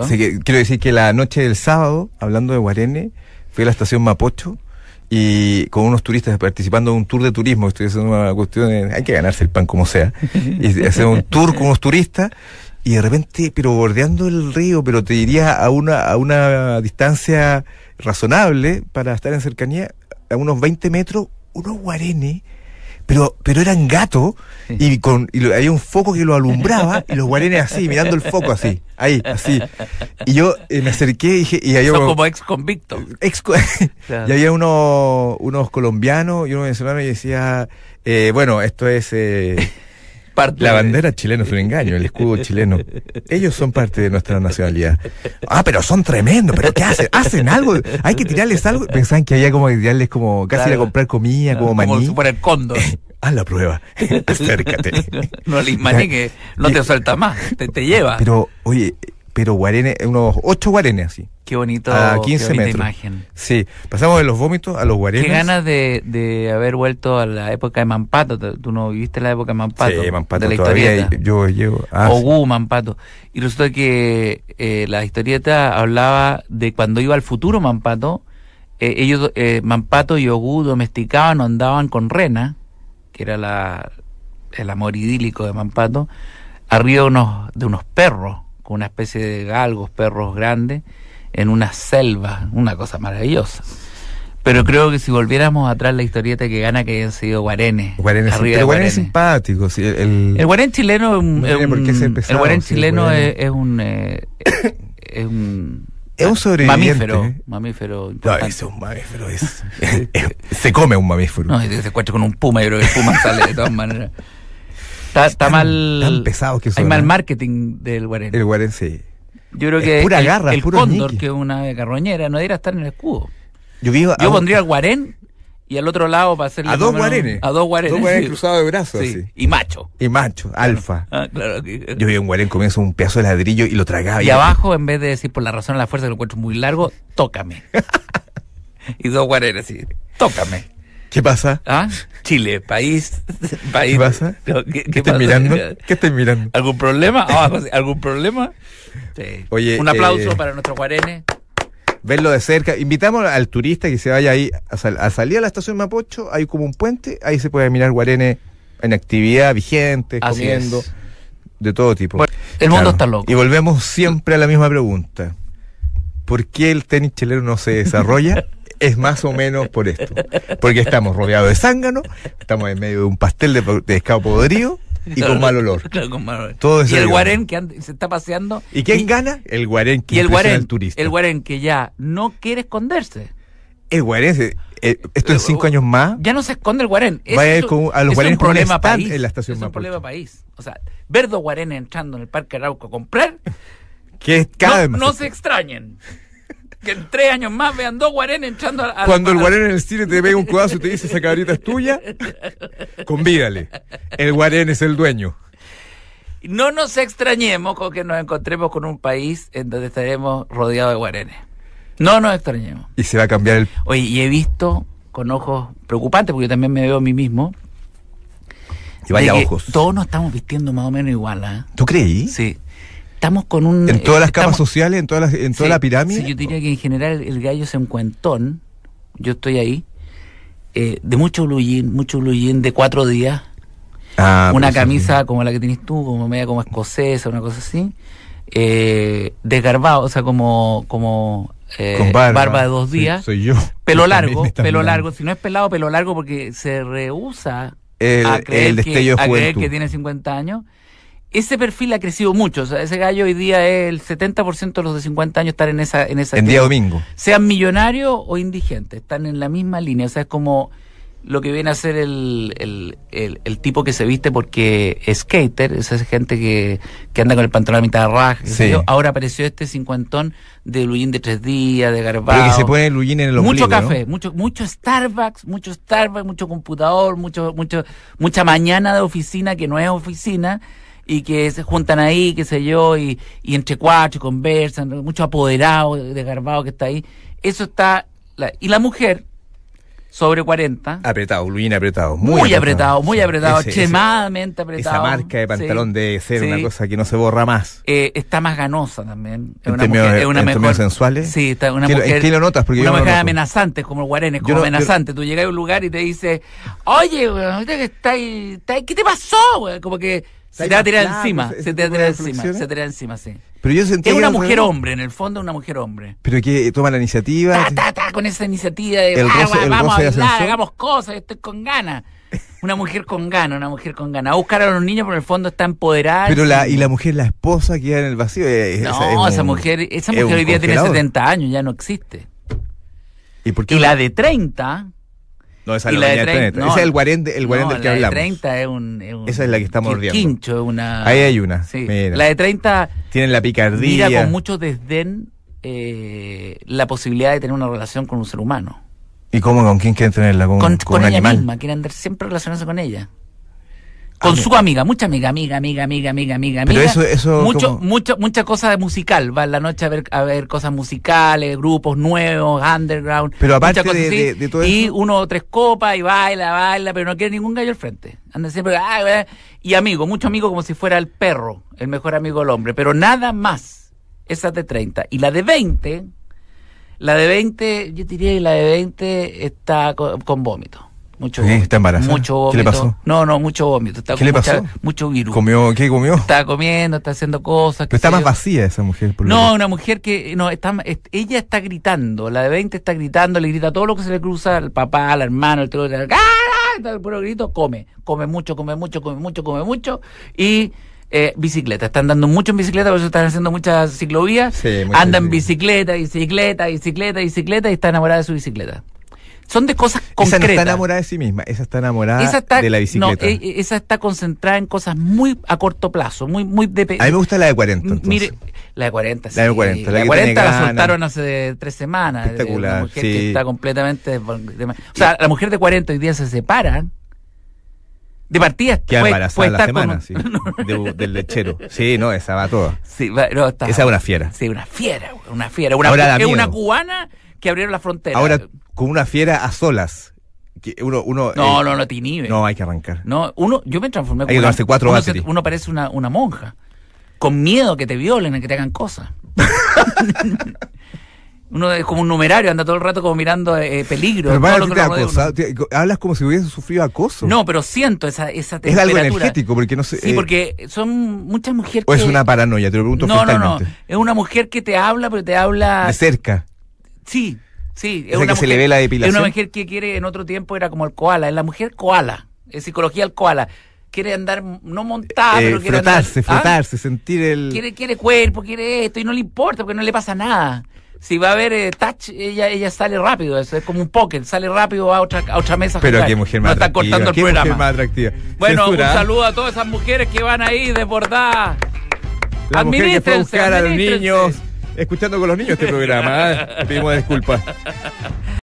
quiero decir que la noche del sábado, hablando de Guarene, fui a la estación Mapocho y con unos turistas participando en un tour de turismo, estoy haciendo una cuestión, de, hay que ganarse el pan como sea, y hacer un tour con unos turistas y de repente, pero bordeando el río, pero te diría a una, a una distancia razonable para estar en cercanía, a unos 20 metros, unos guarene pero, pero eran gatos y, con, y había un foco que lo alumbraba y los guarenes así, mirando el foco así, ahí, así. Y yo eh, me acerqué y dije... Y había, Son como ex convicto. Ex, Y había unos colombianos y unos venezolanos y decía, eh, bueno, esto es... Eh, la bandera chilena es un engaño, el escudo chileno. Ellos son parte de nuestra nacionalidad. Ah, pero son tremendos, pero ¿qué hacen? ¿Hacen algo? Hay que tirarles algo. Pensaban que había como que tirarles como casi a comprar comida, como maní. Como el cóndor. Haz la prueba, acércate. No, le maní no te suelta más, te, lleva. Pero, oye, pero guarenes, unos ocho guarenes así qué bonito. imagen. Sí, pasamos de los vómitos a los guarenes. Qué ganas de, haber vuelto a la época de Mampato. Tú no viviste la época de Mampato. Mampato de la yo llevo. a ah, Ogu, Mampato. Y resulta que eh, la historieta hablaba de cuando iba al futuro Mampato. Eh, ellos, eh, Mampato y Ogu, domesticaban o andaban con Rena, que era la, el amor idílico de Mampato, arriba de unos perros, con una especie de galgos, perros grandes en una selva, una cosa maravillosa. Pero creo que si volviéramos atrás la historieta que gana que hayan sido guarenes. guarenes pero guarenes, simpático. el, el, guaren chileno es un, el guaren chileno es, un eh, es un es un sobreviviente. Mamífero. ¿eh? Mamífero. Importante. No, es un mamífero. Es, se come un mamífero. No, se encuentra con un puma Yo creo que el puma sale de todas maneras. Está, está mal. Tan pesado que son, Hay mal ¿eh? marketing del guaren. El guaren sí. Yo creo que pura el, garra, cóndor, que es una carroñera, no debería estar en el escudo. Yo, pondría al guarén y al otro lado para hacerle. A dos guarenes. A dos guarenes. Dos guarenes cruzados de brazos. Y macho. Y macho, alfa. Ah, Yo vi un guarén comienza un pedazo de ladrillo y lo tragaba. Y, abajo, en vez de decir por la razón de la fuerza que lo encuentro muy largo, tócame. y dos guarenes, así, Tócame. ¿Qué pasa? ¿Ah? Chile, país. país. ¿Qué pasa? qué, estás mirando? ¿Qué estás mirando? ¿Algún problema? Ah, ¿Algún problema? Sí. Oye, Un aplauso eh, para nuestro Guarene. Verlo de cerca. Invitamos al turista que se vaya ahí a, salir a la estación Mapocho. Hay como un puente. Ahí se puede mirar Guarene en actividad, vigente, comiendo. De todo tipo. el mundo está loco. Y volvemos siempre a la misma pregunta. ¿Por qué el tenis chileno no se desarrolla? es más o menos por esto. Porque estamos rodeados de zángano, estamos en medio de un pastel de, de podrido y con mal olor. con mal olor. Todo y el guarén que se está paseando. ¿Y quién gana? El guarén que el turista. El guarén que ya no quiere esconderse. El guarén, eh, esto en cinco años más. Ya no se esconde el guarén. va a, ir a los problema país, la estación Es un problema país. O sea, ver dos guarenes entrando en el Parque Arauco a comprar. que es no se extrañen que en tres años más vean dos guarenes entrando a, Cuando el Guarene en el cine te ve un codazo y te dice esa cabrita es tuya, convídale. El Guarene es el dueño. No nos extrañemos con que nos encontremos con un país en donde estaremos rodeados de guarenes. No nos extrañemos. Y se va a cambiar el... Oye, y he visto con ojos preocupantes, porque yo también me veo a mí mismo. Y vaya ojos. Todos nos estamos vistiendo más o menos igual, ¿ah? ¿Tú creí? Sí estamos con un... En todas las capas sociales, en, todas las, en toda la pirámide. Sí, yo diría que en general el gallo es un cuentón, yo estoy ahí, eh, de mucho blue mucho blue de cuatro días. Ah, una camisa como la que tienes tú, como media como escocesa, una cosa así. Eh, desgarbado, o sea, como, como eh, barba, de dos días. Pelo largo, pelo largo. Si no es pelado, pelo largo porque se rehúsa el, que, a creer que tiene 50 años ese perfil ha crecido mucho. O sea, ese gallo hoy día es el 70% de los de 50 años estar en esa. En, esa en día domingo. Sean millonarios o indigentes, están en la misma línea. O sea, es como lo que viene a ser el, tipo que se viste porque es skater, esa gente que, que anda con el pantalón a mitad de raj. Ahora apareció este cincuentón de Luyín de tres días, de Garbado. se pone en el Mucho café, mucho, mucho Starbucks, mucho Starbucks, mucho computador, mucho, mucho, mucha mañana de oficina que no es oficina y que se juntan ahí, qué sé yo, y, entre cuatro conversan, mucho apoderado, desgarbado que está ahí. Eso está. y la mujer, sobre 40. Apretado, Luis apretado. Muy, apretado, muy apretado, apretado. Esa marca de pantalón de ser una cosa que no se borra más. Eh, está más ganosa también. Es una mujer, es una en una mujer. ¿Qué lo notas? una amenazante, como el guarenes, como amenazante. Tú llegas a un lugar y te dice, oye, güey, ¿qué te pasó? Güey? Como que se te va a tirar encima, se, te va a tirar encima, se te va encima, sí. Pero yo sentía es una mujer hombre, en el fondo una mujer hombre. Pero que toma la iniciativa. con esa iniciativa de ah, vamos a hablar, hagamos cosas, estoy con ganas. Una mujer con ganas, una mujer con ganas. A buscar a los niños, pero en el fondo está empoderada. Pero la, y la mujer, la esposa, que queda en el vacío. Esa, eh, eh, no, esa, mujer, esa mujer hoy día tiene 70 años, ya no existe. ¿Y, por y la de 30 no, esa es la, la, de 30. esa es el guarén, el del que la hablamos. La de 30 es un, Esa es la que estamos El Quincho es una. Ahí hay una. La de 30. Tienen la picardía. Mira con mucho desdén eh, la posibilidad de tener una relación con un ser humano. ¿Y cómo? ¿Con quién quieren tenerla? ¿Con, con, con, con un ella misma. Quieren andar siempre relacionarse con ella. Con su amiga, mucha amiga, amiga, amiga, amiga, amiga, amiga. Pero eso, eso mucho, mucho, mucha cosa musical. Va en la noche a ver, a ver cosas musicales, grupos nuevos, underground. Pero aparte de, todo y eso. Y uno o tres copas y baila, baila, pero no quiere ningún gallo al frente. Anda siempre. Ah, eh". y amigo, mucho amigo como si fuera el perro, el mejor amigo del hombre. Pero nada más. Esa de 30. Y la de 20, la de 20, yo diría que la de 20 está con vómito. Mucho está embarazada. Mucho ¿Qué le pasó? No, no, mucho vómito. Está ¿Qué le pasó? mucho virus. ¿Comió? ¿Qué comió? Está comiendo, está haciendo cosas. Pero está más vacía esa mujer. no, una mujer que, no, está, ella está gritando, la de 20 está gritando, le grita todo lo que se le cruza, al papá, al hermano, el tío, ¡Ah! Está el puro grito, come, come mucho, come mucho, come mucho, come mucho, y... Eh, bicicleta. Están dando mucho en bicicleta, por eso están haciendo muchas ciclovías. Sí, Andan bicicleta, bicicleta, bicicleta, bicicleta, bicicleta y está enamorada de su bicicleta. Son de cosas concretas. Esa está enamorada de sí misma, esa está enamorada de la bicicleta. No, eh, eh, esa está concentrada en cosas muy a corto plazo, muy, muy de... A mí me gusta la de 40. Entonces. Mire, la de 40, sí. La de 40, la, de 40 la soltaron hace tres semanas. Espectacular. Una mujer que está completamente... o sea, la mujer de 40 hoy día se separa de partidas. que embarazada la semana sí, del lechero sí no esa va toda sí, está, esa es una fiera sí una fiera una fiera una, es una cubana que abrieron la frontera ahora como una fiera a solas. uno, uno, no, no, no te inhibe. No, hay que arrancar. No, uno, yo me transformé. Hay uno, parece una, monja. Con miedo que te violen, que te hagan cosas. Uno es como un numerario, anda todo el rato como mirando eh, eh, peligro. hablas como si hubiese sufrido acoso. No, pero siento esa, esa Es algo energético, porque no sé. Sí, eh, porque son muchas mujeres O es una paranoia, te lo pregunto No, no, no. Es una mujer que te habla, pero te habla. De cerca. Sí, Sí, es una se le ve la depilación. Es una mujer que quiere, en otro tiempo era como el koala, es la mujer koala, es psicología el koala. Quiere andar, no montada, eh, pero quiere frotarse, ¿ah? frotarse, sentir el. Quiere, cuerpo, quiere esto, y no le importa porque no le pasa nada. Si va a haber eh, touch, ella, ella sale rápido, es como un póker, sale rápido a otra, a otra mesa. Pero aquí mujer más cortando el Mujer más atractiva. Bueno, un ¿eh? saludo a todas esas mujeres que van ahí desbordadas. administrense mujer buscar los niños escuchando con los niños este programa. ¿eh? Pedimos disculpas.